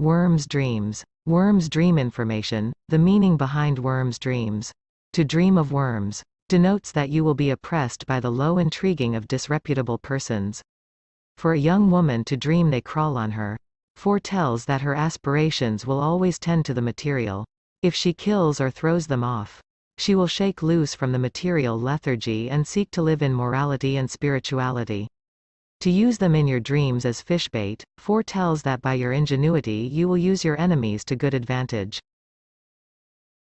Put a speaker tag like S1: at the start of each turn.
S1: Worms dreams. Worms dream information, the meaning behind worms dreams. To dream of worms. Denotes that you will be oppressed by the low intriguing of disreputable persons. For a young woman to dream they crawl on her. Foretells that her aspirations will always tend to the material. If she kills or throws them off. She will shake loose from the material lethargy and seek to live in morality and spirituality. To use them in your dreams as fish bait, foretells that by your ingenuity you will use your enemies to good advantage.